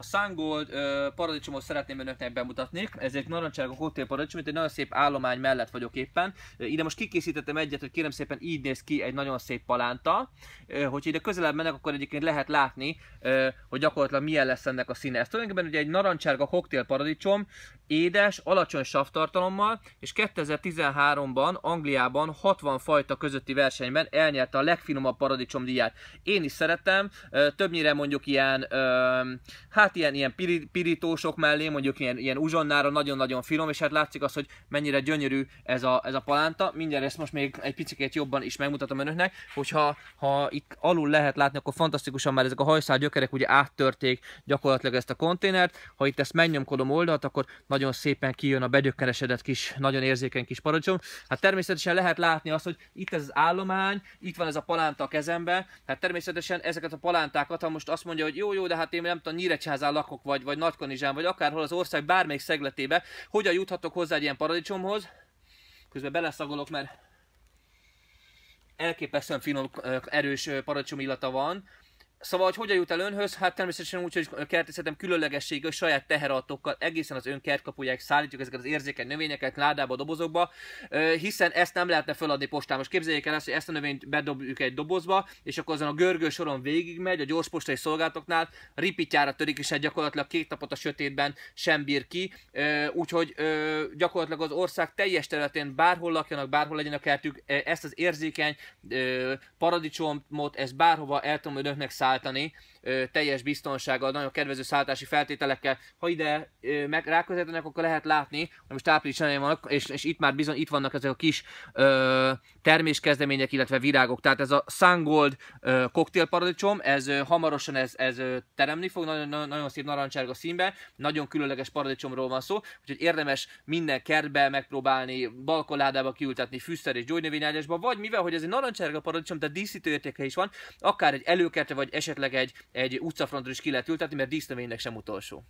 A Sungold ö, paradicsomot szeretném önöknek bemutatni, ez egy narancsága hotel paradicsom, itt egy nagyon szép állomány mellett vagyok éppen. Ide most kikészítettem egyet, hogy kérem szépen így néz ki egy nagyon szép palánta. Ö, hogyha ide közelebb mennek, akkor egyébként lehet látni, ö, hogy gyakorlatilag milyen lesz ennek a színe. Ez tulajdonképpen ugye egy narancsárga koktél paradicsom, édes, alacsony savtartalommal, és 2013-ban Angliában 60 fajta közötti versenyben elnyerte a legfinomabb paradicsom díját. Én is szeretem, többnyire mondjuk ilyen, hát hát ilyen, ilyen pirítósok mellé, mondjuk ilyen, ilyen uzsonnára nagyon-nagyon finom, és hát látszik az, hogy mennyire gyönyörű ez a, ez a palánta. Mindjárt ezt most még egy picit jobban is megmutatom önöknek, hogyha ha itt alul lehet látni, akkor fantasztikusan már ezek a hajszál gyökerek ugye áttörték gyakorlatilag ezt a konténert. Ha itt ezt megnyomkodom oldalt, akkor nagyon szépen kijön a begyökeresedett kis, nagyon érzékeny kis paradicsom. Hát természetesen lehet látni azt, hogy itt ez az állomány, itt van ez a palánta a kezembe, hát természetesen ezeket a palántákat, ha most azt mondja, hogy jó, jó, de hát én nem tudom, házán lakok, vagy, vagy Nagykanizsán, vagy akárhol az ország bármelyik szegletébe, hogyan juthatok hozzá egy ilyen paradicsomhoz. Közben beleszagolok, mert elképesztően finom, erős paradicsom illata van. Szóval, hogy hogyan jut el önhöz? Hát természetesen úgy, hogy kertészetem különlegessége, hogy saját teherautókkal egészen az ön kertkapujáig szállítjuk ezeket az érzékeny növényeket ládába, dobozokba, hiszen ezt nem lehetne feladni postán. Most képzeljék el ezt, hogy ezt a növényt bedobjuk egy dobozba, és akkor azon a görgő soron végigmegy, a gyors postai szolgálatoknál, ripityára törik, és egy hát gyakorlatilag két napot a sötétben sem bír ki. Úgyhogy gyakorlatilag az ország teljes területén bárhol lakjanak, bárhol legyen a kertük, e, ezt az érzékeny paradicsomot, ezt bárhova el tudom önöknek szállítani szállítani ö, teljes biztonsággal, nagyon kedvező szállítási feltételekkel. Ha ide ö, meg ráközelítenek, akkor lehet látni, hogy most április elején van, és, és itt már bizony itt vannak ezek a kis ö, terméskezdemények, illetve virágok. Tehát ez a Sungold koktél koktélparadicsom, ez ö, hamarosan ez, ez ö, teremni fog, nagyon, nagyon, nagyon szép narancsárga színben, nagyon különleges paradicsomról van szó, úgyhogy érdemes minden kertbe megpróbálni, balkoládába kiültetni, fűszer és gyógynövényágyásba, vagy mivel, hogy ez egy narancsárga paradicsom, de díszítő értéke is van, akár egy előkerte vagy esetleg egy, egy utcafrontra is ki lehet ültetni, mert dísznövénynek sem utolsó.